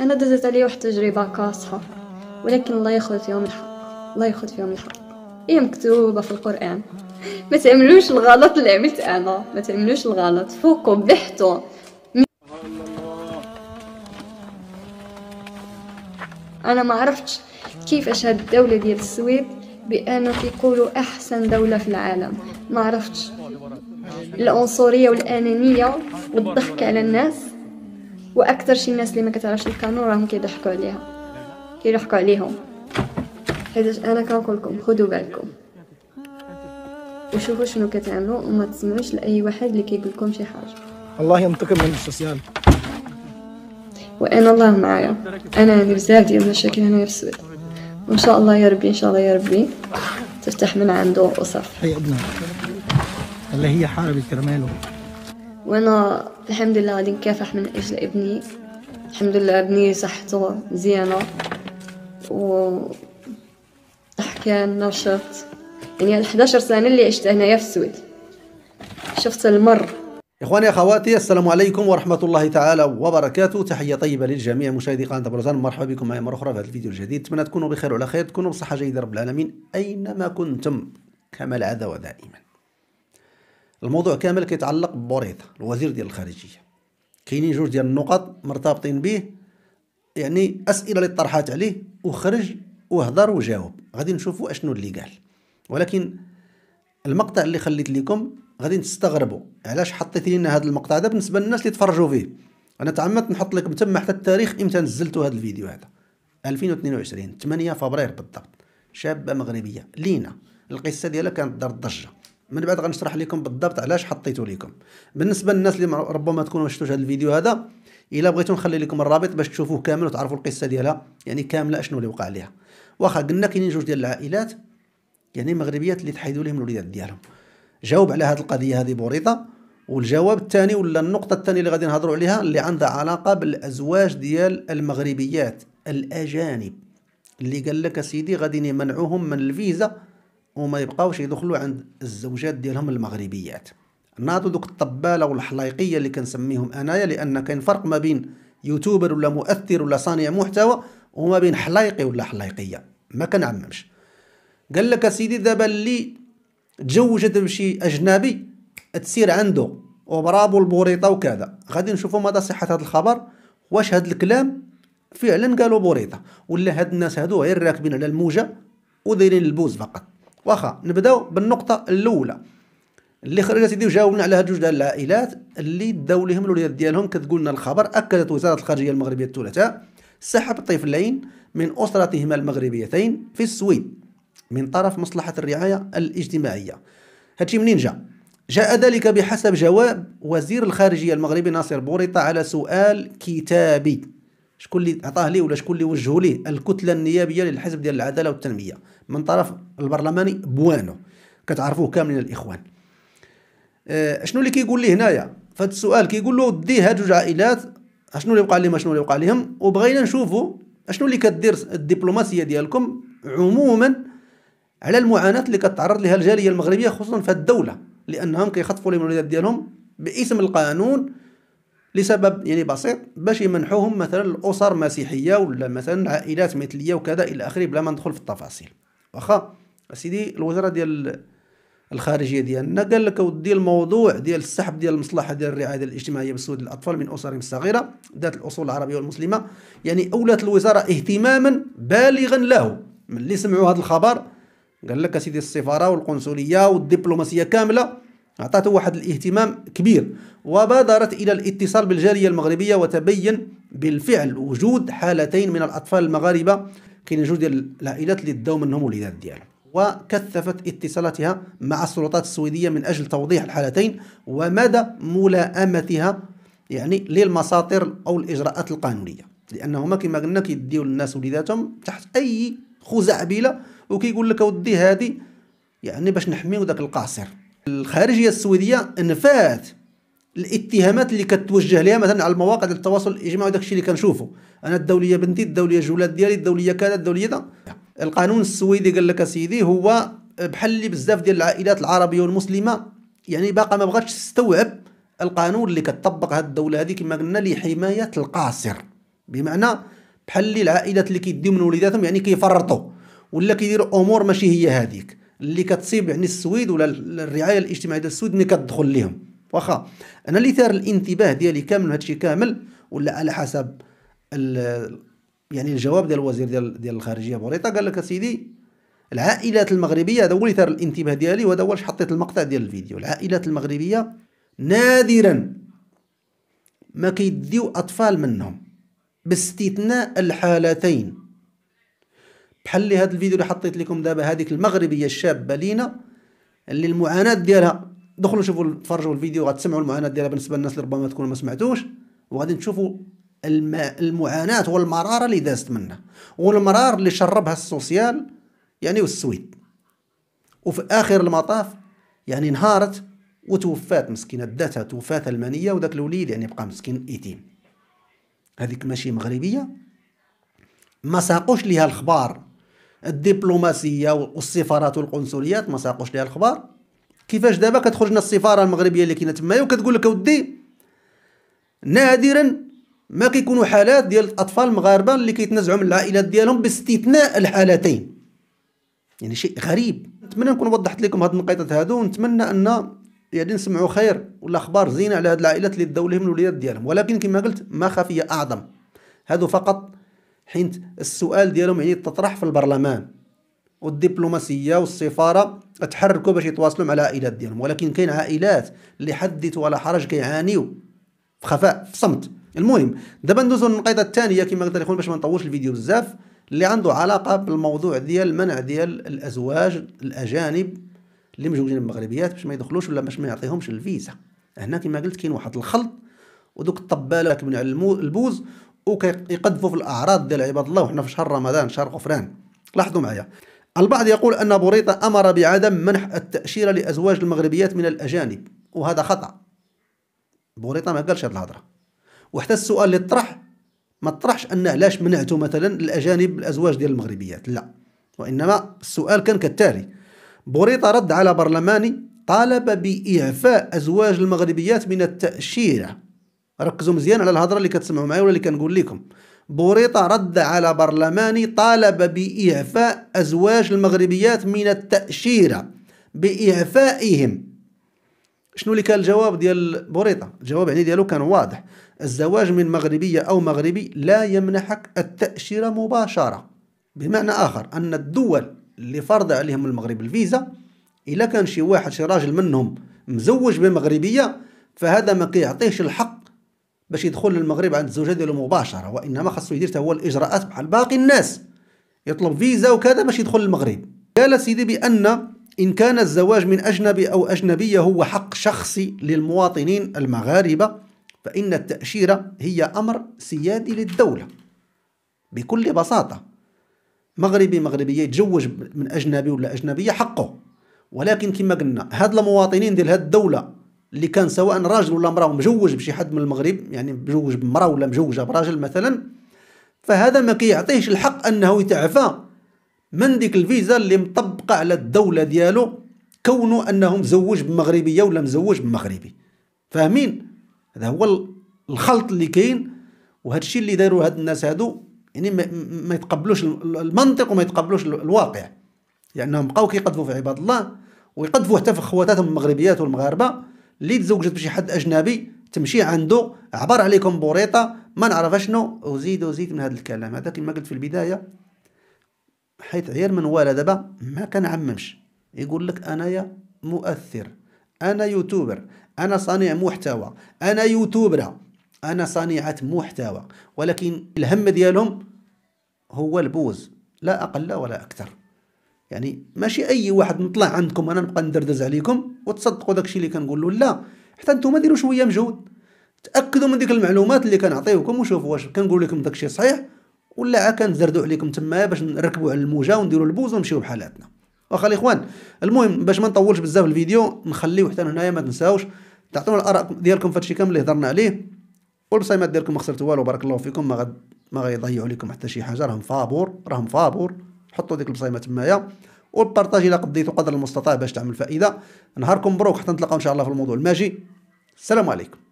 انا دازت عليا واحد التجربه قاصحه ولكن الله ياخذ فيهم الحق الله ياخذ فيهم الحق هي إيه مكتوبه في القران ما تعملوش الغلط اللي عملت انا ما تعملوش الغلط فوقوا بحثوا انا ما عرفتش كيفاش هاد الدوله ديال السويد بانه كيقولوا احسن دوله في العالم ما عرفتش العنصريه والانانيه والضحك على الناس واكثر شي الناس اللي ما كتعرفش القانون راهم كيضحكوا عليها كيضحكوا عليهم حيت انا كنقول لكم خذوا بالكم وشوفوا شنو كتعملوا وما تسمعوش لاي واحد اللي كيقول لكم شي حاجه الله ينتقم من السوسيال وانا الله معايا انا عندي بزاف ديال المشاكل هنا في السويد وان شاء الله يا ربي ان شاء الله يا ربي تفتح من عنده وصف هي ابنها اللي هي حارب كرماله وانا الحمد لله غادي نكافح من اجل ابني الحمد لله ابني صحته مزيانه و احكام نشط يعني ال 11 سنه اللي عشت هنايا في السويد شفت المر اخواني اخواتي السلام عليكم ورحمه الله تعالى وبركاته تحيه طيبه للجميع مشاهدي قناه برزان مرحبا بكم معي مره اخرى في هذا الفيديو الجديد اتمنى تكونوا بخير وعلى خير تكونوا بصحه جيده رب العالمين اينما كنتم كما العاده ودائما الموضوع كامل كيتعلق ببوريطة الوزير ديال الخارجية كاينين جوج ديال النقط مرتبطين به يعني اسئله اللي طرحات عليه وخرج وهضر وجاوب غادي نشوفوا اشنو اللي قال ولكن المقطع اللي خليت لكم غادي تستغربوا علاش حطيت لنا هذا المقطع هذا بالنسبه للناس اللي تفرجوا فيه انا تعمدت نحط لكم تما حتى التاريخ امتى نزلتوا هذا الفيديو هذا 2022 8 فبراير بالضبط شابه مغربيه لينا القصه ديالها كانت دار الضجه من بعد غنشرح لكم بالضبط علاش حطيته لكم بالنسبه للناس اللي ربما تكونوا ما شفتوش هذا الفيديو هذا الا بغيتو نخلي لكم الرابط باش تشوفوه كامل وتعرفوا القصه ديالها يعني كامله اشنو اللي وقع ليها واخا قلنا كاينين جوج ديال العائلات يعني مغربيات اللي تحيدوا لهم الوليدات ديالهم جاوب على هذه القضيه هذه بوريطه والجواب الثاني ولا النقطه الثانيه اللي غادي نهضروا عليها اللي عندها علاقه بالازواج ديال المغربيات الاجانب اللي قال لك سيدي غادي يمنعوهم من الفيزا وما يبقاوش يدخلوا عند الزوجات ديالهم المغربيات ناضوا دوك الطباله والحلايقيه اللي كنسميهم انايا لان كاين فرق ما بين يوتيوبر ولا مؤثر ولا صانع محتوى وما بين حلايقي ولا حلايقيه ما كنعممش قال لك اسيدي دابا اللي تزوجت بشي اجنبي تسير عنده وبرابو البوريطه وكذا غادي نشوفوا مدى صحه هذا الخبر واش هذا الكلام فعلا قالوا بوريطه ولا هاد الناس هادو غير راكبين على الموجه ودايرين البوز فقط واخا نبداو بالنقطه الاولى اللي خرجت يدي وجاوبنا على هاد جوج ديال العائلات اللي داو لهم الوليدات ديالهم كتقول لنا الخبر اكدت وزاره الخارجيه المغربيه الثلاثاء سحب الطفلين من اسرتهما المغربيتين في السويد من طرف مصلحه الرعايه الاجتماعيه هادشي منين جا جاء ذلك بحسب جواب وزير الخارجية المغربي ناصر بوريطة على سؤال كتابي شكون اللي عطاه ليه ولا شكون اللي وجهه ليه الكتله النيابيه للحزب ديال العداله والتنميه من طرف البرلماني بوانو كتعرفوه كاملين الاخوان أه شنو اللي كيقول لي هنايا فهاد السؤال كيقول له دي هاد جوج عائلات شنو اللي وقع لهم شنو اللي وقع لهم وبغينا نشوفوا شنو اللي كدير الدبلوماسيه ديالكم عموما على المعاناه اللي كتعرض لها الجاليه المغربيه خصوصا في الدوله لانهم كيخطفوا الامريات ديالهم باسم القانون لسبب يعني بسيط باش يمنحوهم مثلا الاسر مسيحيه ولا مثلا عائلات مثليه وكذا الى اخره بلا ما ندخل في التفاصيل واخا سيدي الوزاره ديال الخارجيه ديالنا قال لك اودي الموضوع ديال السحب ديال المصلحه ديال الرعايه الاجتماعيه بسود الاطفال من اسرهم الصغيره ذات الاصول العربيه والمسلمه يعني اولت الوزاره اهتماما بالغا له ملي سمعوا هذا الخبر قال لك سيدي السفاره والقنصليه والدبلوماسيه كامله أعطته واحد الاهتمام كبير وبادرت إلى الاتصال بالجالية المغربية وتبين بالفعل وجود حالتين من الأطفال المغاربة كاين جوج ديال العائلات اللي داو منهم وليدات ديالهم وكثفت اتصالاتها مع السلطات السويدية من أجل توضيح الحالتين ومدى ملاءمتها يعني للمساطر أو الإجراءات القانونية لأنهما كما قلنا كيديو الناس وليداتهم تحت أي خزعبلة وكيقول لك أودي هذه يعني باش نحميو ذاك القاصر الخارجيه السويديه نفات الاتهامات اللي كتوجه لها مثلا على المواقع ديال التواصل الاجتماعي وداك الشيء اللي كنشوفوا انا الدوليه بنتي الدوليه جولات ديالي الدوليه كذا الدوليه ده. القانون السويدي قال لك سيدي هو بحال اللي بزاف ديال العائلات العربيه والمسلمه يعني باقا ما بغاتش تستوعب القانون اللي كتطبق هذه الدوله هذه كما قلنا لحمايه القاصر بمعنى بحال اللي العائلات اللي كيديو من وليداتهم يعني كيفرطوا ولا كيديروا امور ماشي هي هذيك اللي كتصيب يعني السويد ولا الرعايه الاجتماعيه ديال السويد ملي كتدخل ليهم واخا انا اللي ثار الانتباه ديالي كامل الشيء كامل ولا على حسب يعني الجواب ديال الوزير ديال ديال الخارجيه بوريطه قال لك سيدي العائلات المغربيه هذا هو اللي ثار الانتباه ديالي وهذا هو اللي حطيت المقطع ديال الفيديو العائلات المغربيه نادرا ما كيديو اطفال منهم باستثناء الحالتين بحال هذا الفيديو اللي حطيت لكم دابا هذيك المغربيه الشابه لينا اللي المعاناه ديالها دخلوا شوفوا تفرجوا الفيديو غتسمعوا المعاناه ديالها بالنسبه للناس اللي ربما تكونوا ما سمعتوش وغادي تشوفوا الم... المعاناه والمراره اللي دازت منها والمرار اللي شربها السوسيال يعني والسويد وفي اخر المطاف يعني انهارت وتوفات مسكينه داتها توفات المانيه وداك الوليد يعني بقى مسكين ايتيم هذيك ماشي مغربيه ما ساقوش ليها الخبار الدبلوماسيه والسفارات والقنصليات ما ساقوش ليها الخبار كيفاش دابا كتخرج لنا السفاره المغربيه اللي كاينه تمايا وكتقول لك اودي نادرا ما كيكونوا حالات ديال الاطفال المغاربه اللي كيتنزعوا من العائلات ديالهم باستثناء الحالتين يعني شيء غريب نتمنى نكون وضحت لكم هاد النقيطات هادو ونتمنى ان يعني نسمعوا خير ولا اخبار زينه على هاد العائلات اللي داو لهم الوليدات ديالهم ولكن كما قلت ما خفيه اعظم هادو فقط حيت السؤال ديالهم يعني تطرح في البرلمان والدبلوماسيه والسفاره تحركوا باش يتواصلوا مع العائلات ديالهم ولكن كاين عائلات اللي حدث ولا حرج كيعانيو في خفاء في صمت المهم دابا ندوزو للنقيضه الثانيه كما قلت الاخوان باش ما نطولش الفيديو بزاف اللي عنده علاقه بالموضوع ديال المنع ديال الازواج الاجانب اللي مزوجين المغربيات باش ما يدخلوش ولا باش ما يعطيهمش الفيزا هنا كما قلت كاين واحد الخلط ودوك الطبالات من على البوز وكيقذفوا في الاعراض ديال عباد الله وحنا في شهر رمضان شهر غفران لاحظوا معايا البعض يقول ان بوريطه امر بعدم منح التاشيره لازواج المغربيات من الاجانب وهذا خطا بوريطه ما قالش هذه الهضره وحتى السؤال اللي طرح ما طرحش ان علاش منعتوا مثلا الاجانب الازواج ديال المغربيات لا وانما السؤال كان كالتالي بوريطه رد على برلماني طالب باعفاء ازواج المغربيات من التاشيره ركزوا مزيان على الهضره اللي كتسمعوا معايا ولا اللي كنقول لكم بوريطه رد على برلماني طالب باعفاء ازواج المغربيات من التاشيره باعفائهم شنو اللي كان الجواب ديال بوريطه الجواب يعني ديالو كان واضح الزواج من مغربيه او مغربي لا يمنحك التاشيره مباشره بمعنى اخر ان الدول اللي فرض عليهم المغرب الفيزا الا كان شي واحد شي راجل منهم مزوج بمغربيه فهذا ما كيعطيهش الحق باش يدخل للمغرب عند الزوجة ديالو مباشرة وإنما خاصو يدير هو الإجراءات بحال باقي الناس يطلب فيزا وكذا باش يدخل للمغرب قال سيدي بأن إن كان الزواج من أجنبي أو أجنبية هو حق شخصي للمواطنين المغاربة فإن التأشيرة هي أمر سيادي للدولة بكل بساطة مغربي مغربية يتزوج من أجنبي ولا أجنبية حقه ولكن كما قلنا هاد المواطنين ديال هاد الدولة اللي كان سواء راجل ولا امراه مجوج بشي حد من المغرب يعني مجوج بمراه ولا مجوجه براجل مثلا فهذا ما كيعطيهش الحق انه يتعفى من ديك الفيزا اللي مطبقه على الدوله ديالو كونه انه مزوج بمغربيه ولا مزوج بمغربي فاهمين هذا هو الخلط اللي كاين وهذا الشيء اللي داروا هاد الناس هادو يعني ما يتقبلوش المنطق وما يتقبلوش الواقع لانهم يعني بقاو كيقذفوا في عباد الله ويقذفوا حتى في خواتاتهم المغربيات والمغاربه اللي تزوجت بشي حد اجنبي تمشي عنده عبر عليكم بوريطه ما نعرف شنو وزيد وزيد من هذا الكلام هذا كما قلت في البدايه حيث عيال من والد دابا ما كنعممش يقول لك انايا مؤثر انا يوتيوبر انا صانع محتوى انا يوتيوبر انا صانعه محتوى ولكن الهم ديالهم هو البوز لا اقل ولا اكثر يعني ماشي اي واحد نطلع عندكم انا نبقى ندردز عليكم وتصدقوا داكشي اللي كنقولوا لا حتى نتوما ديروا شويه مجهود تاكدوا من ديك المعلومات اللي كنعطيوكم وشوفوا واش كنقول لكم داكشي صحيح ولا عا كنزردوا عليكم تما باش نركبوا على الموجه ونديروا البوز ونمشيو بحالاتنا واخا الاخوان المهم باش ما نطولش بزاف الفيديو نخليو حتى هنايا ما تنساوش تعطونا الاراء ديالكم في هادشي كامل اللي هضرنا عليه والبصيمات ديالكم ما خسرت والو بارك الله فيكم ما غد ما غيضيعوا لكم حتى شي حاجه راهم فابور راهم فابور حطوا ديك البصيمه تمايا وبارطاجي الا قضيتو قدر المستطاع باش تعمل فائده نهاركم مبروك حتى نتلاقاو ان شاء الله في الموضوع الماجي السلام عليكم